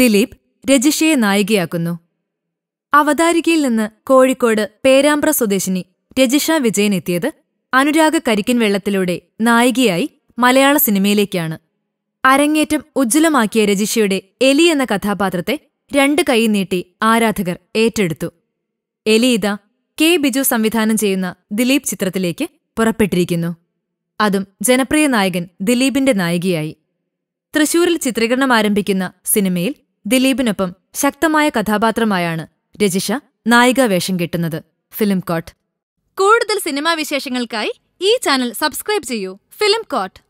ദിലീപ് രജിഷയെ നായികയാക്കുന്നു അവതാരികയിൽ നിന്ന് കോഴിക്കോട് പേരാമ്പ്ര സ്വദേശിനി രജിഷ വിജയൻ എത്തിയത് അനുരാഗ കരിക്കൻ വെള്ളത്തിലൂടെ നായികയായി മലയാള സിനിമയിലേക്കാണ് അരങ്ങേറ്റം ഉജ്ജ്വലമാക്കിയ രജിഷയുടെ എലി എന്ന കഥാപാത്രത്തെ രണ്ട് കൈ നീട്ടി ആരാധകർ ഏറ്റെടുത്തു എലി ഇതാ കെ ബിജു സംവിധാനം ചെയ്യുന്ന ദിലീപ് ചിത്രത്തിലേക്ക് പുറപ്പെട്ടിരിക്കുന്നു അതും ജനപ്രിയ നായകൻ ദിലീപിന്റെ നായികയായി തൃശൂരിൽ ചിത്രീകരണം ആരംഭിക്കുന്ന സിനിമയിൽ ദിലീപിനൊപ്പം ശക്തമായ കഥാപാത്രമായാണ് രജിഷ നായികാവേഷം കെട്ടുന്നത് ഫിലിം കോട്ട് കൂടുതൽ സിനിമാ വിശേഷങ്ങൾക്കായി ഈ ചാനൽ സബ്സ്ക്രൈബ് ചെയ്യൂ ഫിലിം കോട്ട്